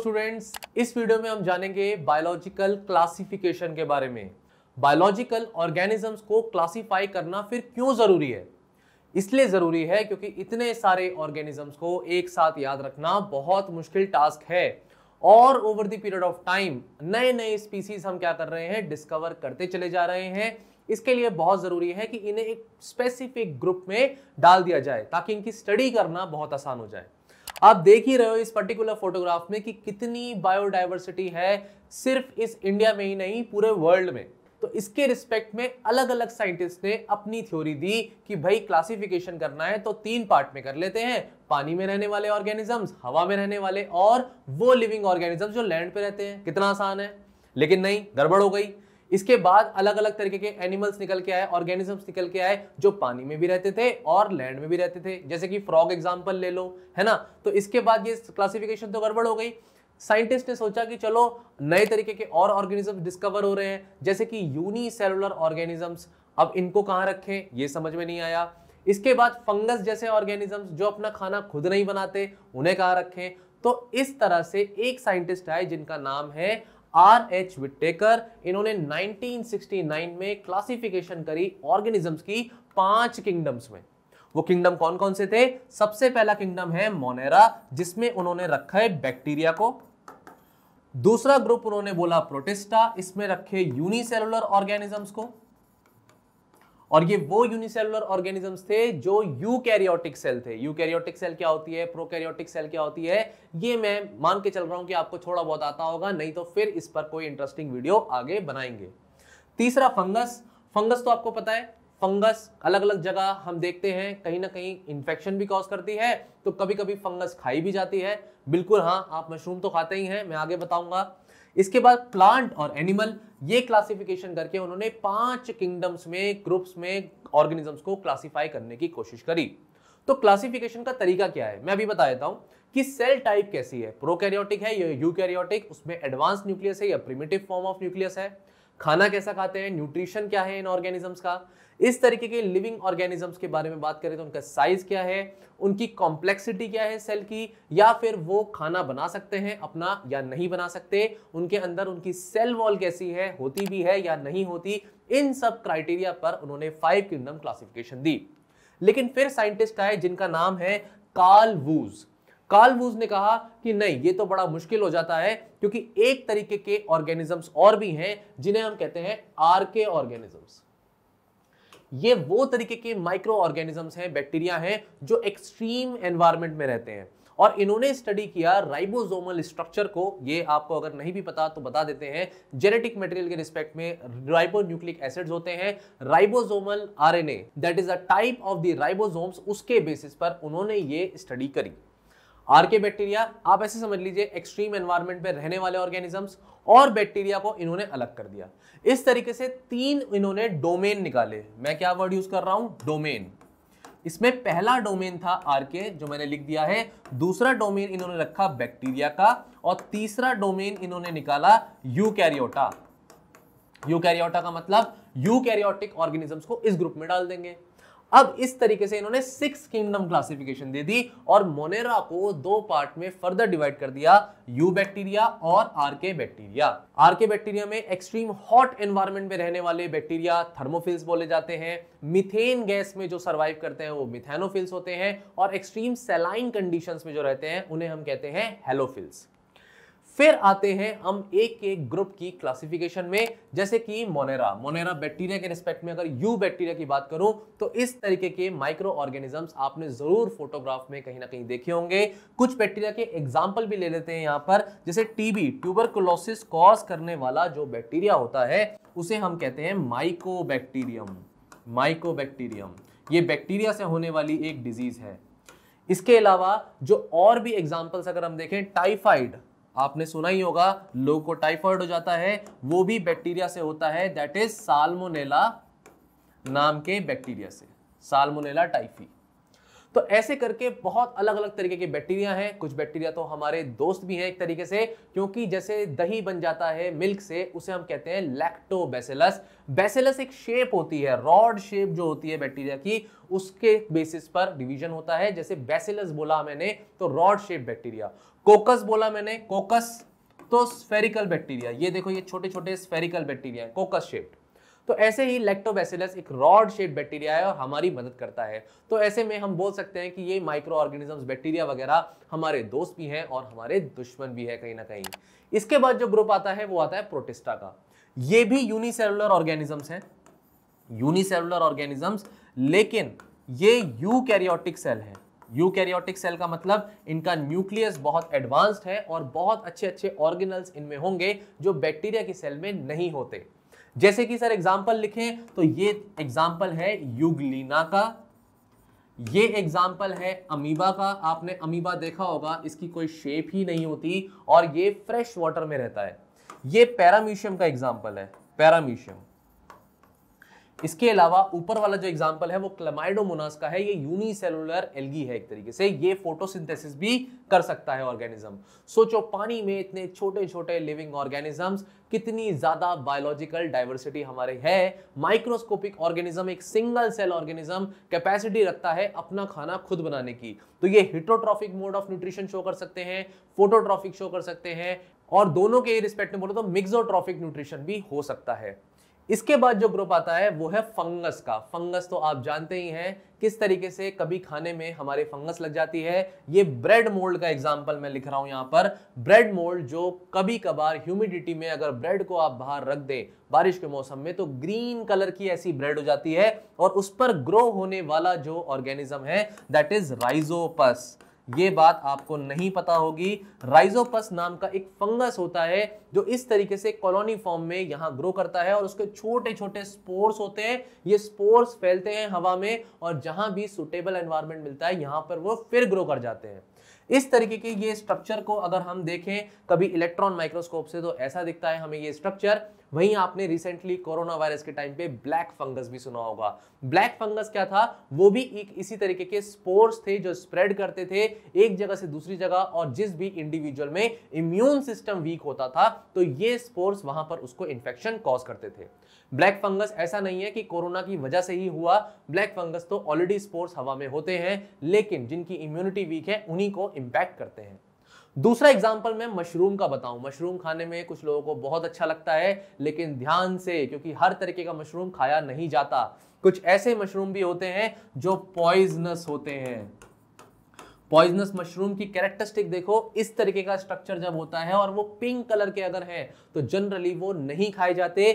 students इस video में हम जानेंगे बायोलॉजिकल क्लासिफिकेशन के बारे में बायोलॉजिकल ऑर्गेनिजम्स को क्लासिफाई करना फिर क्यों ज़रूरी है इसलिए ज़रूरी है क्योंकि इतने सारे ऑर्गेनिजम्स को एक साथ याद रखना बहुत मुश्किल टास्क है और over the period of time नए नए स्पीसीज हम क्या कर रहे हैं डिस्कवर करते चले जा रहे हैं इसके लिए बहुत ज़रूरी है कि इन्हें एक स्पेसिफिक ग्रुप में डाल दिया जाए ताकि इनकी स्टडी करना बहुत आसान हो जाए आप देख ही रहे हो इस पर्टिकुलर फोटोग्राफ में कि कितनी बायोडाइवर्सिटी है सिर्फ इस इंडिया में ही नहीं पूरे वर्ल्ड में तो इसके रिस्पेक्ट में अलग अलग साइंटिस्ट ने अपनी थ्योरी दी कि भाई क्लासिफिकेशन करना है तो तीन पार्ट में कर लेते हैं पानी में रहने वाले ऑर्गेनिजम्स हवा में रहने वाले और वो लिविंग ऑर्गेनिजम्स जो लैंड पे रहते हैं कितना आसान है लेकिन नहीं गड़बड़ हो गई इसके बाद अलग अलग तरीके के एनिमल्स निकल के आए ऑर्गेनिजम्स निकल के आए जो पानी में भी रहते थे और लैंड में भी रहते थे जैसे कि फ्रॉग एग्जाम्पल ले लो है ना तो इसके बाद ये क्लासिफिकेशन तो गड़बड़ हो गई साइंटिस्ट ने सोचा कि चलो नए तरीके के और ऑर्गेनिज्म डिस्कवर हो रहे हैं जैसे कि सेलुलर ऑर्गेनिजम्स अब इनको कहाँ रखें ये समझ में नहीं आया इसके बाद फंगस जैसे ऑर्गेनिजम्स जो अपना खाना खुद नहीं बनाते उन्हें कहाँ रखें तो इस तरह से एक साइंटिस्ट आए जिनका नाम है आर एच विटेकर इन्होंने 1969 में क्लासिफिकेशन करी ऑर्गेनिजम्स की पांच किंगडम्स में वो किंगडम कौन कौन से थे सबसे पहला किंगडम है मोनेरा जिसमें उन्होंने रखा है बैक्टीरिया को दूसरा ग्रुप उन्होंने बोला प्रोटेस्टा इसमें रखे यूनिसेलुलर ऑर्गेनिजम्स को और ये वो यूनिसेलुलर ऑर्गेनिजम्स थे जो यूकैरियोटिक सेल थे यूकैरियोटिक सेल क्या होती है प्रोकैरियोटिक सेल क्या होती है ये मैं मान के चल रहा हूं कि आपको थोड़ा बहुत आता होगा नहीं तो फिर इस पर कोई इंटरेस्टिंग वीडियो आगे बनाएंगे तीसरा फंगस फंगस तो आपको पता है फंगस अलग अलग जगह हम देखते हैं कहीं ना कहीं इन्फेक्शन भी कॉज करती है तो कभी कभी फंगस खाई भी जाती है बिल्कुल हाँ आप मशरूम तो खाते ही हैं मैं आगे बताऊंगा इसके बाद प्लांट और एनिमल ये क्लासिफिकेशन करके उन्होंने पांच किंगडम्स में ग्रुप्स में ऑर्गेनिजम्स को क्लासिफाई करने की कोशिश करी तो क्लासिफिकेशन का तरीका क्या है मैं अभी बता देता हूं कि सेल टाइप कैसी है प्रोकैरियोटिक है या यूकैरियोटिक उसमें एडवांस न्यूक्लियस है या प्रिमिटिव फॉर्म ऑफ न्यूक्लियस है खाना कैसा खाते हैं न्यूट्रिशन क्या है इन ऑर्गेनिजम्स का इस तरीके के लिविंग ऑर्गेनिजम्स के बारे में बात करें तो उनका साइज क्या है उनकी कॉम्प्लेक्सिटी क्या है सेल की या फिर वो खाना बना सकते हैं अपना या नहीं बना सकते उनके अंदर उनकी सेल वॉल कैसी है होती भी है या नहीं होती इन सब क्राइटेरिया पर उन्होंने फाइव किंगडम क्लासिफिकेशन दी लेकिन फिर साइंटिस्ट आए जिनका नाम है कार्ल वूज कार्ल ने कहा कि नहीं ये तो बड़ा मुश्किल हो जाता है क्योंकि एक तरीके के ऑर्गेनिजम्स और भी हैं जिन्हें हम कहते हैं आर के ऑर्गेनिजम्स ये वो तरीके के माइक्रो ऑर्गेनिजम्स हैं बैक्टीरिया हैं जो एक्सट्रीम एनवायरमेंट में रहते हैं और इन्होंने स्टडी किया राइबोसोमल स्ट्रक्चर को ये आपको अगर नहीं भी पता तो बता देते हैं जेनेटिक मटेरियल के रिस्पेक्ट में राइबो न्यूक्लिक एसिड्स होते हैं ribosomal RNA that is a type of the ribosomes उसके बेसिस पर उन्होंने ये स्टडी करी आरके बैक्टीरिया आप ऐसे समझ लीजिए एक्सट्रीम एनवायरमेंट में रहने वाले ऑर्गेनिजम्स और बैक्टीरिया को इन्होंने अलग कर दिया इस तरीके से तीन इन्होंने डोमेन निकाले मैं क्या वर्ड यूज कर रहा हूं डोमेन इसमें पहला डोमेन था आरके जो मैंने लिख दिया है दूसरा डोमेन इन्होंने रखा बैक्टीरिया का और तीसरा डोमेन इन्होंने निकाला यूकैरियोटा यूकैरियोटा का मतलब यूकैरियोटिक ऑर्गेनिजम्स को इस ग्रुप में डाल देंगे अब इस तरीके से इन्होंने सिक्स किंगडम क्लासिफिकेशन दे दी और मोनेरा को दो पार्ट में फर्दर डिवाइड कर दिया यू बैक्टीरिया और आरके बैक्टीरिया आरके बैक्टीरिया में एक्सट्रीम हॉट एनवायरमेंट में रहने वाले बैक्टीरिया थर्मोफिल्स बोले जाते हैं मिथेन गैस में जो सर्वाइव करते हैं वो मिथेनोफिल्स होते हैं और एक्सट्रीम सेलाइन कंडीशन में जो रहते हैं उन्हें हम कहते हैं हेलोफिल्स फिर आते हैं हम एक एक ग्रुप की क्लासिफिकेशन में जैसे कि मोनेरा मोनेरा बैक्टीरिया के रिस्पेक्ट में अगर यू बैक्टीरिया की बात करूं तो इस तरीके के माइक्रो ऑर्गेनिजम्स आपने जरूर फोटोग्राफ में कहीं ना कहीं देखे होंगे कुछ बैक्टीरिया के एग्जाम्पल भी ले लेते हैं यहां पर जैसे टीबी ट्यूबरकुलोसिस कॉज करने वाला जो बैक्टीरिया होता है उसे हम कहते हैं माइको बैक्टीरियम ये बैक्टीरिया से होने वाली एक डिजीज है इसके अलावा जो और भी एग्जाम्पल्स अगर हम देखें टाइफाइड आपने सुना ही होगा लोगों को टाइफॉइड हो जाता है वो भी बैक्टीरिया से होता है दैट इज साल्मोनेला नाम के बैक्टीरिया से साल्मोनेला टाइफी तो ऐसे करके बहुत अलग अलग तरीके के बैक्टीरिया हैं कुछ बैक्टीरिया तो हमारे दोस्त भी हैं एक तरीके से क्योंकि जैसे दही बन जाता है मिल्क से उसे हम कहते हैं लैक्टोबैसिलस बैसिलस एक शेप होती है रॉड शेप जो होती है बैक्टीरिया की उसके बेसिस पर डिवीजन होता है जैसे बैसिलस बोला मैंने तो रॉड शेप बैक्टीरिया कोकस बोला मैंने कोकस तो स्फेरिकल बैक्टीरिया ये देखो ये छोटे छोटे स्फेरिकल बैक्टीरिया है कोकस शेप्ड तो ऐसे ही लैक्टोबैसिलस एक रॉड शेप बैक्टीरिया है और हमारी मदद करता है तो ऐसे में हम बोल सकते हैं कि ये माइक्रो ऑर्गेनिजम्स बैक्टीरिया वगैरह हमारे दोस्त भी हैं और हमारे दुश्मन भी है कहीं ना कहीं इसके बाद जो ग्रुप आता है वो आता है प्रोटिस्टा का ये भी यूनिसेलुलर ऑर्गेनिजम्स हैं यूनिसेलुलर ऑर्गेनिजम्स लेकिन ये यूकैरियोटिक सेल है यूकैरियोटिक सेल का मतलब इनका न्यूक्लियस बहुत एडवांस्ड है और बहुत अच्छे अच्छे ऑर्गेनल्स इनमें होंगे जो बैक्टीरिया की सेल में नहीं होते जैसे कि सर एग्जाम्पल लिखे तो ये एग्जाम्पल है युगलीना का ये एग्जाम्पल है अमीबा का आपने अमीबा देखा होगा इसकी कोई शेप ही नहीं होती और ये फ्रेश वाटर में रहता है ये पैरामीशियम का एग्जाम्पल है पैरामीशियम इसके अलावा ऊपर वाला जो एग्जाम्पल है वो क्लमाइडोमोनास का है ये यूनिसेलुलर एल्गी है एक तरीके से ये फोटोसिंथेसिस भी कर सकता है ऑर्गेनिज्म सोचो पानी में इतने छोटे छोटे लिविंग ऑर्गेनिजम्स कितनी ज्यादा बायोलॉजिकल डाइवर्सिटी हमारे है माइक्रोस्कोपिक ऑर्गेनिज्म एक सिंगल सेल ऑर्गेनिज्म कैपेसिटी रखता है अपना खाना खुद बनाने की तो ये heterotrophic mode of nutrition show कर सकते हैं फोटोट्रॉफिक शो कर सकते हैं और दोनों के रिस्पेक्ट में बोलो तो मिक्सोट्रॉफिक न्यूट्रिशन भी हो सकता है इसके बाद जो ग्रुप आता है वो है फंगस का फंगस तो आप जानते ही हैं किस तरीके से कभी खाने में हमारे फंगस लग जाती है ये ब्रेड मोल्ड का एग्जाम्पल मैं लिख रहा हूं यहाँ पर ब्रेड मोल्ड जो कभी कभार ह्यूमिडिटी में अगर ब्रेड को आप बाहर रख दें बारिश के मौसम में तो ग्रीन कलर की ऐसी ब्रेड हो जाती है और उस पर ग्रो होने वाला जो ऑर्गेनिज्म है दैट इज राइजोपस ये बात आपको नहीं पता होगी राइजोपस नाम का एक फंगस होता है जो इस तरीके से कॉलोनी फॉर्म में यहाँ ग्रो करता है और उसके छोटे छोटे स्पोर्स होते हैं ये स्पोर्स फैलते हैं हवा में और जहां भी सुटेबल एनवायरमेंट मिलता है यहाँ पर वो फिर ग्रो कर जाते हैं इस तरीके के ये स्ट्रक्चर को अगर हम देखें कभी इलेक्ट्रॉन माइक्रोस्कोप से तो ऐसा दिखता है हमें ये स्ट्रक्चर वहीं आपने रिसेंटली कोरोना वायरस के टाइम पे ब्लैक फंगस भी सुना होगा ब्लैक फंगस क्या था वो भी एक इसी तरीके के स्पोर्स थे जो स्प्रेड करते थे एक जगह से दूसरी जगह और जिस भी इंडिविजुअल में इम्यून सिस्टम वीक होता था तो ये स्पोर्स वहां पर उसको इन्फेक्शन कॉज करते थे ब्लैक फंगस ऐसा नहीं है कि कोरोना की वजह से ही हुआ ब्लैक फंगस तो ऑलरेडी स्पोर्स हवा में होते हैं लेकिन जिनकी इम्यूनिटी वीक है उन्हीं को इम्पैक्ट करते हैं दूसरा एग्जाम्पल मैं मशरूम का बताऊं मशरूम खाने में कुछ लोगों को बहुत अच्छा लगता है लेकिन ध्यान से क्योंकि हर तरीके का मशरूम खाया नहीं जाता कुछ ऐसे मशरूम भी होते हैं जो पॉइजनस होते हैं पॉइजनस मशरूम की कैरेक्टरिस्टिक देखो इस तरीके का स्ट्रक्चर जब होता है और वो पिंक कलर के अगर है तो जनरली वो नहीं खाए जाते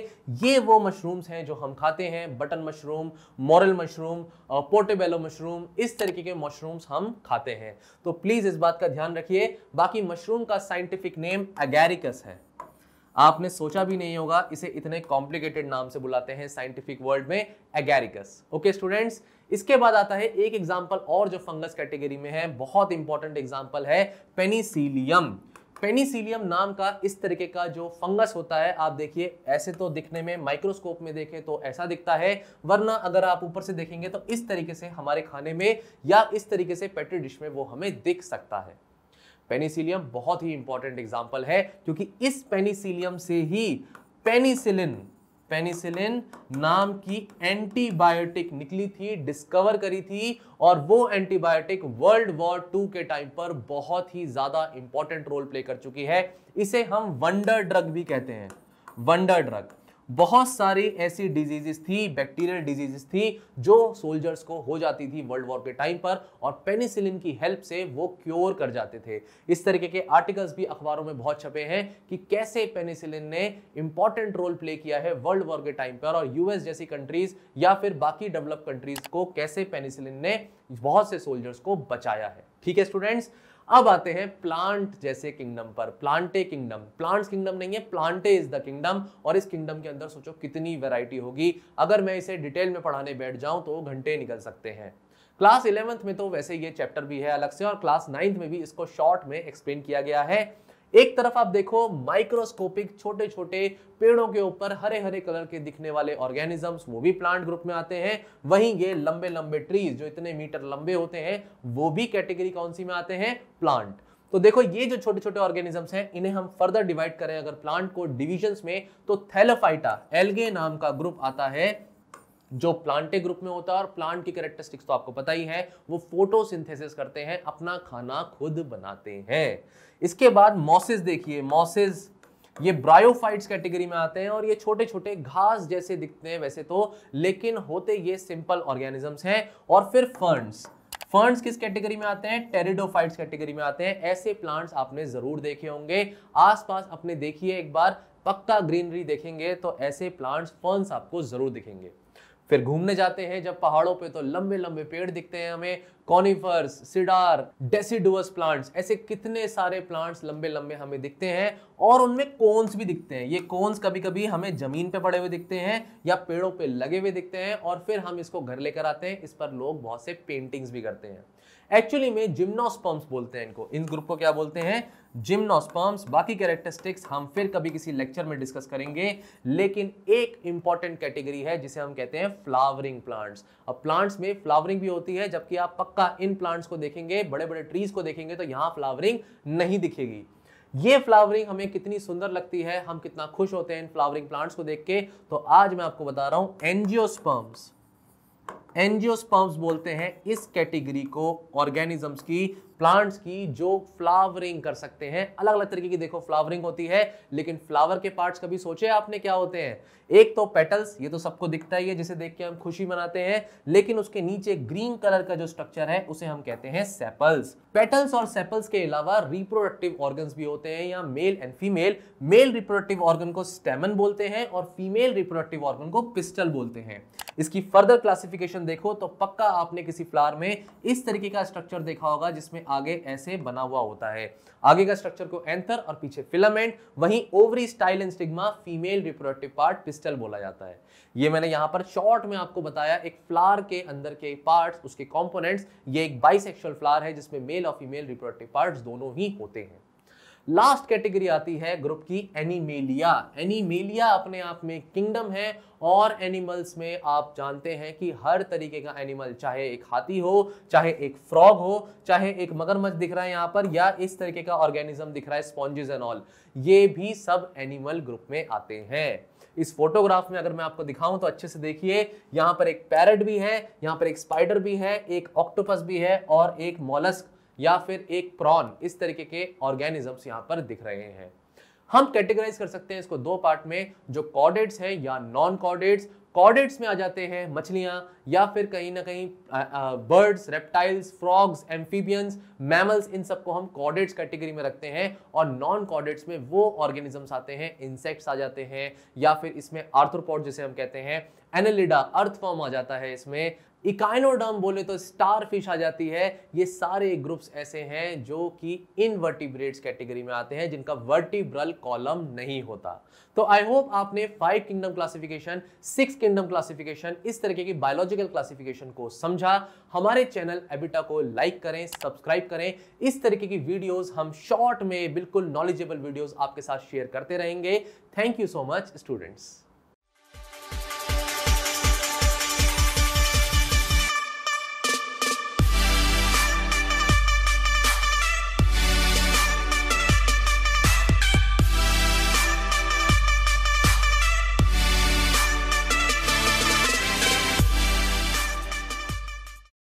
ये वो मशरूम्स हैं जो हम खाते हैं button mushroom morel mushroom portobello mushroom इस तरीके के मशरूम्स हम खाते हैं तो प्लीज़ इस बात का ध्यान रखिए बाकी मशरूम का साइंटिफिक नेम अगैरिकस है आपने सोचा भी नहीं होगा इसे इतने कॉम्प्लिकेटेड नाम से बुलाते हैं साइंटिफिक वर्ल्ड में एगेरिकस ओके स्टूडेंट्स इसके बाद आता है एक एग्जाम्पल और जो फंगस कैटेगरी में है बहुत इंपॉर्टेंट एग्जाम्पल है पेनीसीलियम पेनीसीलियम नाम का इस तरीके का जो फंगस होता है आप देखिए ऐसे तो दिखने में माइक्रोस्कोप में देखें तो ऐसा दिखता है वरना अगर आप ऊपर से देखेंगे तो इस तरीके से हमारे खाने में या इस तरीके से पेट्री डिश में वो हमें दिख सकता है पेनिसिलियम बहुत ही इंपॉर्टेंट एग्जाम्पल है क्योंकि इस पेनिसिलियम से ही पेनिसिलिन पेनिसिलिन नाम की एंटीबायोटिक निकली थी डिस्कवर करी थी और वो एंटीबायोटिक वर्ल्ड वॉर टू के टाइम पर बहुत ही ज़्यादा इंपॉर्टेंट रोल प्ले कर चुकी है इसे हम वंडर ड्रग भी कहते हैं वंडर ड्रग बहुत सारी ऐसी डिजीजेस थी बैक्टीरियल डिजीजेस थी जो सोल्जर्स को हो जाती थी वर्ल्ड वॉर के टाइम पर और पेनिसिलिन की हेल्प से वो क्योर कर जाते थे इस तरीके के आर्टिकल्स भी अखबारों में बहुत छपे हैं कि कैसे पेनिसिलिन ने इंपॉर्टेंट रोल प्ले किया है वर्ल्ड वॉर के टाइम पर और यूएस जैसी कंट्रीज या फिर बाकी डेवलप कंट्रीज को कैसे पेनिसिलिन ने बहुत से सोल्जर्स को बचाया है ठीक है स्टूडेंट्स अब आते हैं प्लांट जैसे किंगडम पर प्लांटे किंगडम प्लांट्स किंगडम नहीं है प्लांटे इज द किंगडम और इस किंगडम के अंदर सोचो कितनी वैरायटी होगी अगर मैं इसे डिटेल में पढ़ाने बैठ जाऊं तो घंटे निकल सकते हैं क्लास इलेवंथ में तो वैसे ये चैप्टर भी है अलग से और क्लास नाइन्थ में भी इसको शॉर्ट में एक्सप्लेन किया गया है एक तरफ आप देखो माइक्रोस्कोपिक छोटे छोटे पेड़ों के ऊपर हरे हरे कलर के दिखने वाले ऑर्गेनिजम्स वो भी प्लांट ग्रुप में आते हैं वहीं ये लंबे लंबे ट्रीज जो इतने मीटर लंबे होते हैं वो भी कैटेगरी कौन सी में आते हैं प्लांट तो देखो ये जो छोटे छोटे ऑर्गेनिजम्स हैं इन्हें हम फर्दर डिवाइड करें अगर प्लांट को डिविजन्स में तो थैलोफाइटा एलगे नाम का ग्रुप आता है जो प्लांटे ग्रुप में होता है और प्लांट की कैरेक्टरिस्टिक्स तो आपको पता ही है वो फोटोसिंथेसिस करते हैं अपना खाना खुद बनाते हैं इसके बाद मॉसिस देखिए मॉसिस ये ब्रायोफाइट्स कैटेगरी में आते हैं और ये छोटे छोटे घास जैसे दिखते हैं वैसे तो लेकिन होते ये सिंपल ऑर्गेनिजम्स हैं और फिर फर्न्स फर्न्स किस कैटेगरी में आते हैं टेरिडोफाइट्स कैटेगरी में आते हैं ऐसे प्लांट्स आपने जरूर देखे होंगे आसपास अपने देखिए एक बार पक्का ग्रीनरी देखेंगे तो ऐसे प्लांट्स फर्न्स आपको जरूर दिखेंगे फिर घूमने जाते हैं जब पहाड़ों पे तो लंबे लंबे पेड़ दिखते हैं हमें कॉनिफर्स सिडार डेसिडुअस प्लांट्स ऐसे कितने सारे प्लांट्स लंबे लंबे हमें दिखते हैं और उनमें कोन्स भी दिखते हैं ये कोन्स कभी कभी हमें जमीन पे पड़े हुए दिखते हैं या पेड़ों पे लगे हुए दिखते हैं और फिर हम इसको घर लेकर आते हैं इस पर लोग बहुत से पेंटिंग्स भी करते हैं एक्चुअली में जिम्नोस्पम्स बोलते हैं इनको इन ग्रुप को क्या बोलते हैं जिम्नोस्पम्स बाकी कैरेक्टरिस्टिक्स हम फिर कभी किसी लेक्चर में डिस्कस करेंगे लेकिन एक इंपॉर्टेंट कैटेगरी है जिसे हम कहते हैं फ्लावरिंग प्लांट्स अब प्लांट्स में फ्लावरिंग भी होती है जबकि आप पक पक्का इन प्लांट्स को देखेंगे बड़े बड़े ट्रीज को देखेंगे तो यहाँ फ्लावरिंग नहीं दिखेगी ये फ्लावरिंग हमें कितनी सुंदर लगती है हम कितना खुश होते हैं इन फ्लावरिंग प्लांट्स को देख के तो आज मैं आपको बता रहा हूं एनजियोस्पर्म्स एनजियोस्पर्म्स बोलते हैं इस कैटेगरी को ऑर्गेनिजम्स की प्लांट्स की जो फ्लावरिंग कर सकते हैं अलग अलग तरीके की देखो फ्लावरिंग होती है लेकिन फ्लावर के पार्ट्स कभी सोचे आपने क्या होते हैं एक तो पेटल्स ये तो सबको दिखता ही है जिसे देख के हम खुशी मनाते हैं लेकिन उसके नीचे ग्रीन कलर का जो स्ट्रक्चर है उसे हम कहते हैं सेपल्स पेटल्स और सेपल्स के अलावा रिप्रोडक्टिव ऑर्गन भी होते हैं यहाँ male and female male reproductive organ को स्टेमन बोलते हैं और फीमेल रिप्रोडक्टिव ऑर्गन को पिस्टल बोलते हैं इसकी फर्दर क्लासिफिकेशन देखो तो पक्का आपने किसी फ्लावर में इस तरीके का स्ट्रक्चर देखा होगा जिसमें आगे ऐसे बना हुआ होता है आगे का स्ट्रक्चर को एंथर और पीछे फिलामेंट वहीं ovary style and stigma female reproductive part pistil बोला जाता है ये मैंने यहाँ पर शॉर्ट में आपको बताया एक फ्लावर के अंदर के पार्ट उसके कॉम्पोनेंट्स ये एक बाइसेक्सुअल फ्लावर है जिसमें मेल और फीमेल रिप्रोडक्टिव पार्ट दोनों ही होते हैं लास्ट कैटेगरी आती है ग्रुप की एनिमेलिया एनिमेलिया अपने आप में किंगडम है और एनिमल्स में आप जानते हैं कि हर तरीके का एनिमल चाहे एक हाथी हो चाहे एक फ्रॉग हो चाहे एक मगरमच्छ दिख रहा है यहाँ पर या इस तरीके का ऑर्गेनिज्म दिख रहा है स्पॉन्जेस एंड ऑल ये भी सब एनिमल ग्रुप में आते हैं इस फोटोग्राफ में अगर मैं आपको दिखाऊं तो अच्छे से देखिए यहाँ पर एक पैरट भी है यहाँ पर एक स्पाइडर भी है एक ऑक्टोपस भी है और एक मोलस्क या फिर एक प्रॉन इस तरीके के ऑर्गेनिजम्स यहाँ पर दिख रहे हैं हम कैटेगराइज कर सकते हैं इसको दो पार्ट में जो कॉर्डेट्स हैं या नॉन कॉर्डेट्स कॉर्डेट्स में आ जाते हैं मछलियाँ या फिर कहीं ना कहीं birds reptiles frogs amphibians mammals इन सबको हम कॉर्डेट्स कैटेगरी में रखते हैं और नॉन कॉर्डेट्स में वो ऑर्गेनिजम्स आते हैं इंसेक्ट्स आ जाते हैं या फिर इसमें आर्थ्रोपोड जिसे हम कहते हैं एनालिडा अर्थफॉर्म आ जाता है इसमें इकाइनोडर्म बोले तो स्टार फिश आ जाती है ये सारे ग्रुप्स ऐसे हैं जो कि इनवर्टिब्रेट्स कैटेगरी में आते हैं जिनका वर्टिब्रल कॉलम नहीं होता तो आई होप आपने five kingdom classification six kingdom classification इस तरीके की बायोलॉजिकल क्लासिफिकेशन को समझा हमारे चैनल एबिटा को लाइक करें सब्सक्राइब करें इस तरीके की वीडियोज हम शॉर्ट में बिल्कुल नॉलेजेबल वीडियोज आपके साथ शेयर करते रहेंगे thank you so much students